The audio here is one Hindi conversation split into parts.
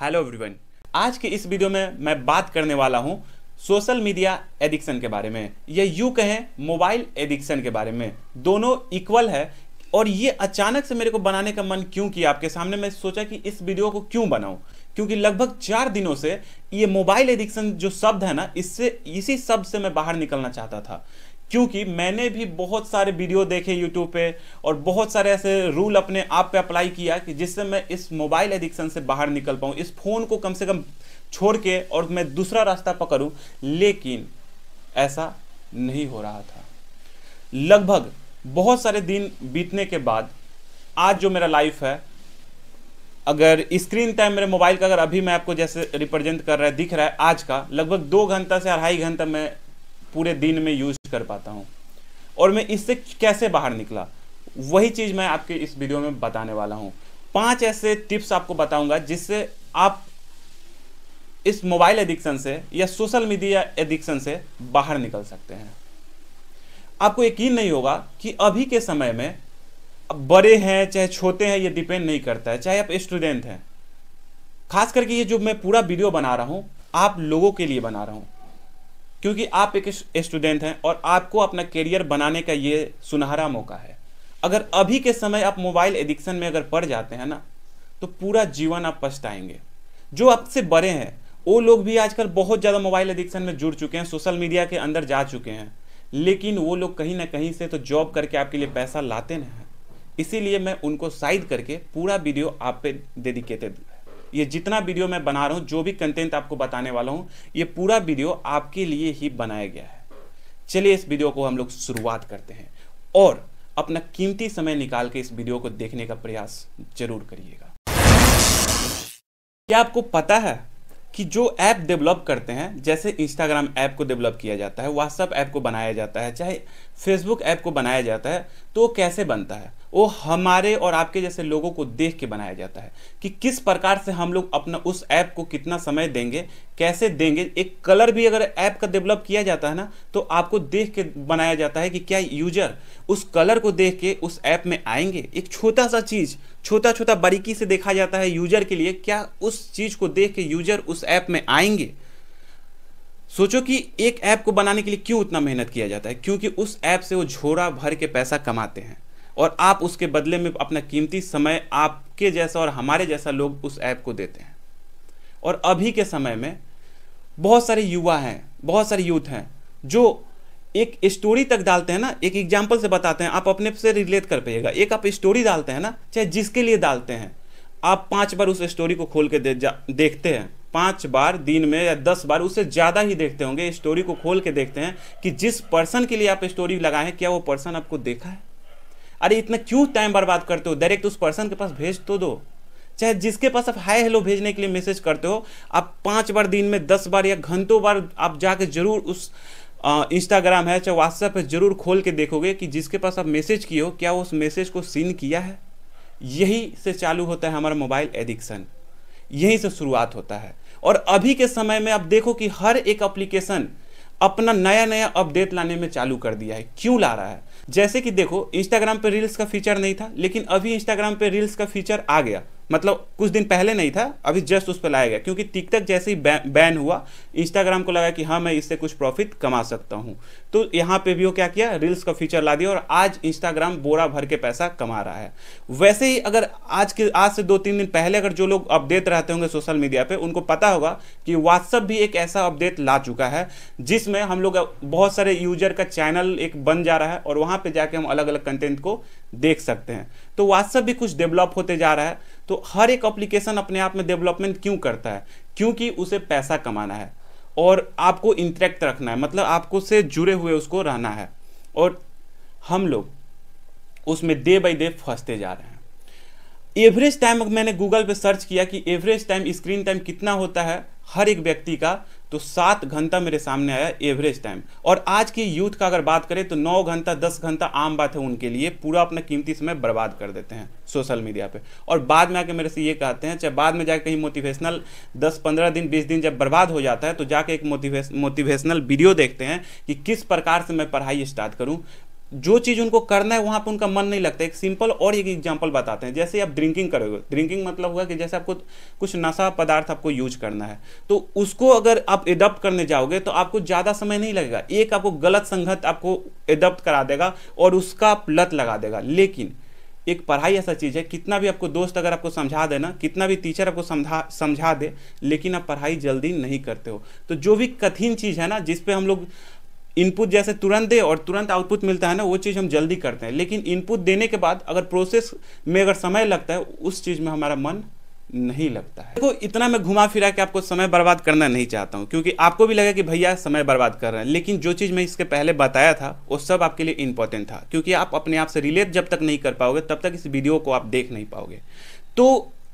हेलो एवरीवन आज के इस वीडियो में मैं बात करने वाला हूं सोशल मीडिया एडिक्शन के बारे में या यू कहें मोबाइल एडिक्शन के बारे में दोनों इक्वल है और ये अचानक से मेरे को बनाने का मन क्यों किया आपके सामने मैं सोचा कि इस वीडियो को क्यों बनाऊं क्योंकि लगभग चार दिनों से ये मोबाइल एडिक्शन जो शब्द है ना इससे इसी शब्द से मैं बाहर निकलना चाहता था क्योंकि मैंने भी बहुत सारे वीडियो देखे यूट्यूब पे और बहुत सारे ऐसे रूल अपने आप पे अप्लाई किया कि जिससे मैं इस मोबाइल एडिक्शन से बाहर निकल पाऊँ इस फ़ोन को कम से कम छोड़ के और मैं दूसरा रास्ता पकड़ूँ लेकिन ऐसा नहीं हो रहा था लगभग बहुत सारे दिन बीतने के बाद आज जो मेरा लाइफ है अगर स्क्रीन टाइम मेरे मोबाइल का अगर अभी मैं आपको जैसे रिप्रेजेंट कर रहा है दिख रहा है आज का लगभग दो घंटा से अढ़ाई घंटा मैं पूरे दिन में यूज कर पाता हूँ और मैं इससे कैसे बाहर निकला वही चीज़ मैं आपके इस वीडियो में बताने वाला हूँ पांच ऐसे टिप्स आपको बताऊंगा जिससे आप इस मोबाइल एडिक्शन से या सोशल मीडिया एडिक्शन से बाहर निकल सकते हैं आपको यकीन नहीं होगा कि अभी के समय में बड़े हैं चाहे छोटे हैं ये डिपेंड नहीं करता है चाहे आप स्टूडेंट हैं खास करके ये जो मैं पूरा वीडियो बना रहा हूँ आप लोगों के लिए बना रहा हूँ क्योंकि आप एक स्टूडेंट हैं और आपको अपना करियर बनाने का ये सुनहरा मौका है अगर अभी के समय आप मोबाइल एडिक्शन में अगर पड़ जाते हैं ना तो पूरा जीवन आप पछताएंगे जो आपसे बड़े हैं वो लोग भी आजकल बहुत ज़्यादा मोबाइल एडिक्शन में जुड़ चुके हैं सोशल मीडिया के अंदर जा चुके हैं लेकिन वो लोग कहीं ना कहीं से तो जॉब करके आपके लिए पैसा लाते नहीं हैं इसीलिए मैं उनको साइड करके पूरा वीडियो आप पे डेडिकेटेड ये जितना वीडियो मैं बना रहा हूँ जो भी कंटेंट आपको बताने वाला हूँ ये पूरा वीडियो आपके लिए ही बनाया गया है चलिए इस वीडियो को हम लोग शुरुआत करते हैं और अपना कीमती समय निकाल के इस वीडियो को देखने का प्रयास जरूर करिएगा क्या आपको पता है कि जो ऐप डेवलप करते हैं जैसे इंस्टाग्राम ऐप को डेवलप किया जाता है व्हाट्सअप ऐप को बनाया जाता है चाहे फेसबुक ऐप को बनाया जाता है तो कैसे बनता है वो हमारे और आपके जैसे लोगों को देख के बनाया जाता है कि किस प्रकार से हम लोग अपना उस ऐप को कितना समय देंगे कैसे देंगे एक कलर भी अगर ऐप का डेवलप किया जाता है ना तो आपको देख के बनाया जाता है कि क्या यूजर उस कलर को देख के उस ऐप में आएंगे एक छोटा सा चीज़ छोटा छोटा बारीकी से देखा जाता है यूजर के लिए क्या उस चीज़ को देख के यूजर उस ऐप में आएंगे सोचो कि एक ऐप को बनाने के लिए क्यों उतना मेहनत किया जाता है क्योंकि उस ऐप से वो झोरा भर के पैसा कमाते हैं और आप उसके बदले में अपना कीमती समय आपके जैसा और हमारे जैसा लोग उस ऐप को देते हैं और अभी के समय में बहुत सारे युवा हैं बहुत सारे यूथ हैं जो एक स्टोरी तक डालते हैं ना एक एग्जाम्पल से बताते हैं आप अपने से रिलेट कर पाइएगा एक आप स्टोरी डालते हैं ना चाहे जिसके लिए डालते हैं आप पांच बार उस स्टोरी को खोल के दे जा देखते हैं पाँच बार दिन में या दस बार उससे ज़्यादा ही देखते होंगे स्टोरी को खोल के देखते हैं कि जिस पर्सन के लिए आप स्टोरी लगाए हैं क्या वो पर्सन आपको देखा है अरे इतना क्यों टाइम बर्बाद करते हो डायरेक्ट उस पर्सन के पास भेज तो दो चाहे जिसके पास आप हाय हेलो भेजने के लिए मैसेज करते हो आप पाँच बार दिन में दस बार या घंटों बार आप जाके जरूर उस इंस्टाग्राम है चाहे व्हाट्सएप है जरूर खोल के देखोगे कि जिसके पास आप मैसेज किए हो क्या उस मैसेज को सीन किया है यही से चालू होता है हमारा मोबाइल एडिक्शन यहीं से शुरुआत होता है और अभी के समय में आप देखो कि हर एक एप्लीकेशन अपना नया नया अपडेट लाने में चालू कर दिया है क्यों ला रहा है जैसे कि देखो इंस्टाग्राम पे रील्स का फीचर नहीं था लेकिन अभी इंस्टाग्राम पे रील्स का फीचर आ गया मतलब कुछ दिन पहले नहीं था अभी जस्ट उस पर लाया गया क्योंकि टिकटक जैसे ही बैन हुआ इंस्टाग्राम को लगा कि हाँ मैं इससे कुछ प्रॉफिट कमा सकता हूँ तो यहाँ पे भी वो क्या किया रील्स का फीचर ला दिया और आज इंस्टाग्राम बोरा भर के पैसा कमा रहा है वैसे ही अगर आज के आज से दो तीन दिन पहले अगर जो लोग अपडेट रहते होंगे सोशल मीडिया पर उनको पता होगा कि व्हाट्सअप भी एक ऐसा अपडेट ला चुका है जिसमें हम लोग बहुत सारे यूजर का चैनल एक बन जा रहा है और वहाँ पर जाके हम अलग अलग कंटेंट को देख सकते हैं तो व्हाट्सअप भी कुछ डेवलप होते जा रहा है तो हर एक अप्लीकेशन अपने आप में डेवलपमेंट क्यों करता है क्योंकि उसे पैसा कमाना है और आपको इंटरेक्ट रखना है मतलब आपको से जुड़े हुए उसको रहना है और हम लोग उसमें डे बाई डे फंसते जा रहे हैं एवरेज टाइम मैंने गूगल पे सर्च किया कि एवरेज टाइम स्क्रीन टाइम कितना होता है हर एक व्यक्ति का तो सात घंटा मेरे सामने आया एवरेज टाइम और आज के यूथ का अगर बात करें तो नौ घंटा दस घंटा आम बात है उनके लिए पूरा अपना कीमती समय बर्बाद कर देते हैं सोशल मीडिया पे और बाद में आके मेरे से ये कहते हैं चाहे बाद में जाके कहीं मोटिवेशनल दस पंद्रह दिन बीस दिन जब बर्बाद हो जाता है तो जाके एक मोटिवेश मोटिवेशनल वीडियो देखते हैं कि किस प्रकार से मैं पढ़ाई स्टार्ट करूँ जो चीज़ उनको करना है वहाँ पर उनका मन नहीं लगता एक सिंपल और एक एग्जाम्पल बताते हैं जैसे आप ड्रिंकिंग करोगे ड्रिंकिंग मतलब हुआ कि जैसे आपको कुछ नशा पदार्थ आपको यूज करना है तो उसको अगर आप एडप्ट करने जाओगे तो आपको ज़्यादा समय नहीं लगेगा एक आपको गलत संगत आपको एडप्ट करा देगा और उसका लत लगा देगा लेकिन एक पढ़ाई ऐसा चीज़ है कितना भी आपको दोस्त अगर आपको समझा देना कितना भी टीचर आपको समझा समझा दे लेकिन आप पढ़ाई जल्दी नहीं करते हो तो जो भी कठिन चीज़ है ना जिसपे हम लोग इनपुट जैसे तुरंत दे और तुरंत आउटपुट मिलता है ना वो चीज़ हम जल्दी करते हैं लेकिन इनपुट देने के बाद अगर प्रोसेस में अगर समय लगता है उस चीज़ में हमारा मन नहीं लगता है देखो इतना मैं घुमा फिरा के आपको समय बर्बाद करना नहीं चाहता हूँ क्योंकि आपको भी लगा कि भैया समय बर्बाद कर रहे हैं लेकिन जो चीज़ मैं इसके पहले बताया था वो सब आपके लिए इंपॉर्टेंट था क्योंकि आप अपने आप से रिलेट जब तक नहीं कर पाओगे तब तक इस वीडियो को आप देख नहीं पाओगे तो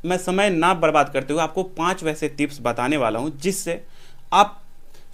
मैं समय ना बर्बाद करते हुए आपको पाँच वैसे टिप्स बताने वाला हूँ जिससे आप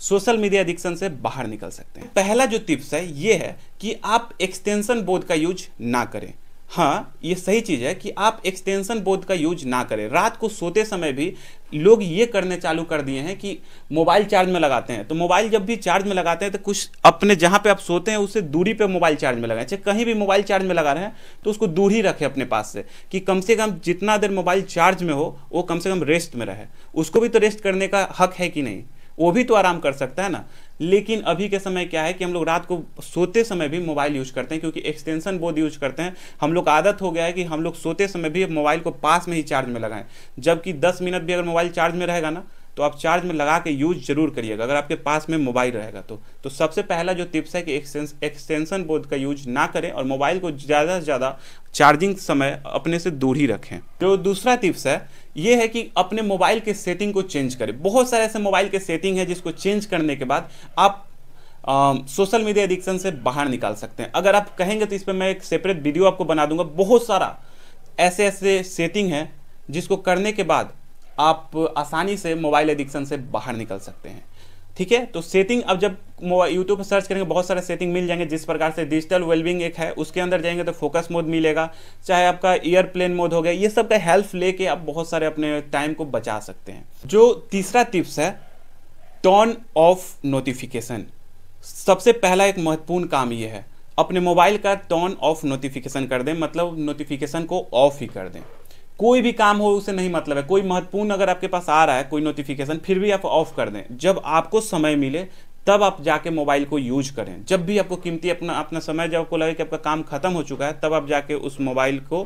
सोशल मीडिया एडिक्शन से बाहर निकल सकते हैं पहला जो टिप्स है ये है कि आप एक्सटेंशन बोर्ड का यूज ना करें हाँ ये सही चीज़ है कि आप एक्सटेंशन बोर्ड का यूज ना करें रात को सोते समय भी लोग ये करने चालू कर दिए हैं कि मोबाइल चार्ज में लगाते हैं तो मोबाइल जब भी चार्ज में लगाते हैं तो कुछ अपने जहाँ पे आप सोते हैं उससे दूरी पे मोबाइल चार्ज में लगाएं चाहे कहीं भी मोबाइल चार्ज में लगा रहे हैं तो उसको दूर ही रखें अपने पास से कि कम से कम जितना देर मोबाइल चार्ज में हो वो कम से कम रेस्ट में रहे उसको भी तो रेस्ट करने का हक है कि नहीं वो भी तो आराम कर सकता है ना लेकिन अभी के समय क्या है कि हम लोग रात को सोते समय भी मोबाइल यूज करते हैं क्योंकि एक्सटेंशन बोर्ड यूज करते हैं हम लोग आदत हो गया है कि हम लोग सोते समय भी मोबाइल को पास में ही चार्ज में लगाएं जबकि 10 मिनट भी अगर मोबाइल चार्ज में रहेगा ना तो आप चार्ज में लगा के यूज जरूर करिएगा अगर आपके पास में मोबाइल रहेगा तो तो सबसे पहला जो टिप्स है कि एक्सटेंशन बोर्ड का यूज ना करें और मोबाइल को ज़्यादा से ज़्यादा चार्जिंग समय अपने से दूर ही रखें जो दूसरा टिप्स है ये है कि अपने मोबाइल के सेटिंग को चेंज करें बहुत सारे ऐसे मोबाइल के सेटिंग है जिसको चेंज करने के बाद आप सोशल मीडिया एडिक्शन से बाहर निकाल सकते हैं अगर आप कहेंगे तो इस पर मैं एक सेपरेट वीडियो आपको बना दूंगा बहुत सारा ऐसे ऐसे सेटिंग है जिसको करने के बाद आप आसानी से मोबाइल एडिक्शन से बाहर निकल सकते हैं ठीक है तो सेटिंग अब जब यूट्यूब पर सर्च करेंगे बहुत सारे सेटिंग मिल जाएंगे जिस प्रकार से डिजिटल वेलबिंग एक है उसके अंदर जाएंगे तो फोकस मोड मिलेगा चाहे आपका ईयर प्लेन मोड हो गया ये सब का हेल्प लेके आप बहुत सारे अपने टाइम को बचा सकते हैं जो तीसरा टिप्स है टर्न ऑफ नोटिफिकेशन सबसे पहला एक महत्वपूर्ण काम ये है अपने मोबाइल का टर्न ऑफ नोटिफिकेशन कर दें मतलब नोटिफिकेशन को ऑफ ही कर दें कोई भी काम हो उसे नहीं मतलब है कोई महत्वपूर्ण अगर आपके पास आ रहा है कोई नोटिफिकेशन फिर भी आप ऑफ कर दें जब आपको समय मिले तब आप जाके मोबाइल को यूज करें जब भी आपको कीमती अपना अपना समय जब आपको लगे कि आपका काम खत्म हो चुका है तब आप जाके उस मोबाइल को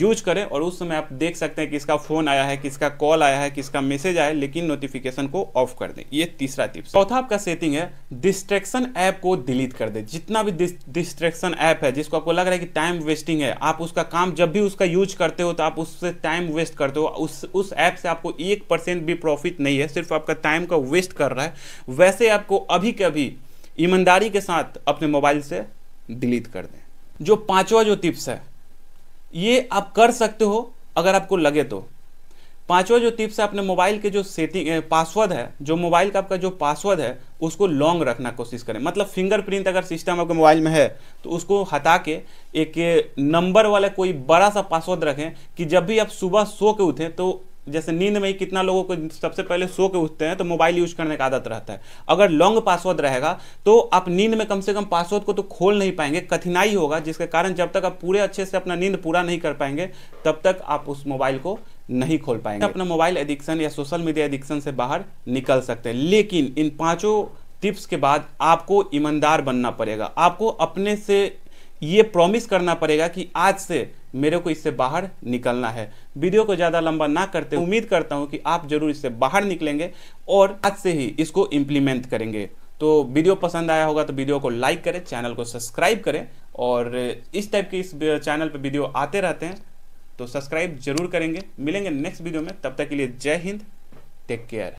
यूज करें और उस समय आप देख सकते हैं कि इसका फोन आया है किसका कॉल आया है किसका मैसेज आया है लेकिन नोटिफिकेशन को ऑफ कर दें ये तीसरा टिप्स चौथा आपका सेटिंग है डिस्ट्रेक्शन ऐप को डिलीट कर दें जितना भी डिस्ट्रेक्शन ऐप है जिसको आपको लग रहा है कि टाइम वेस्टिंग है आप उसका काम जब भी उसका यूज करते हो तो आप उससे टाइम वेस्ट करते हो उस उस ऐप से आपको एक परसेंट भी प्रॉफिट नहीं है सिर्फ आपका टाइम का वेस्ट कर रहा है वैसे आपको अब कभी कभी ईमानदारी के साथ अपने मोबाइल से डिलीट कर दें जो पांचवा जो टिप्स है ये आप कर सकते हो अगर आपको लगे तो पांचवा जो टिप्स है अपने मोबाइल के जो सेटिंग पासवर्ड है जो मोबाइल का आपका जो पासवर्ड है उसको लॉन्ग रखना कोशिश करें मतलब फिंगरप्रिंट अगर सिस्टम आपके मोबाइल में है तो उसको हटा के एक नंबर वाला कोई बड़ा सा पासवर्ड रखें कि जब भी आप सुबह सो के उठें तो जैसे नींद में ही कितना लोगों को सबसे पहले सो के उठते हैं तो मोबाइल यूज करने का आदत रहता है अगर लॉन्ग पासवर्ड रहेगा तो आप नींद में कम से कम पासवर्ड को तो खोल नहीं पाएंगे कठिनाई होगा जिसके कारण जब तक आप पूरे अच्छे से अपना नींद पूरा नहीं कर पाएंगे तब तक आप उस मोबाइल को नहीं खोल पाएंगे अपना मोबाइल एडिक्शन या सोशल मीडिया एडिक्शन से बाहर निकल सकते हैं लेकिन इन पाँचों टिप्स के बाद आपको ईमानदार बनना पड़ेगा आपको अपने से ये प्रॉमिस करना पड़ेगा कि आज से मेरे को इससे बाहर निकलना है वीडियो को ज़्यादा लंबा ना करते उम्मीद करता हूँ कि आप जरूर इससे बाहर निकलेंगे और आज से ही इसको इम्प्लीमेंट करेंगे तो वीडियो पसंद आया होगा तो वीडियो को लाइक करें चैनल को सब्सक्राइब करें और इस टाइप के इस चैनल पर वीडियो आते रहते हैं तो सब्सक्राइब जरूर करेंगे मिलेंगे नेक्स्ट वीडियो में तब तक के लिए जय हिंद टेक केयर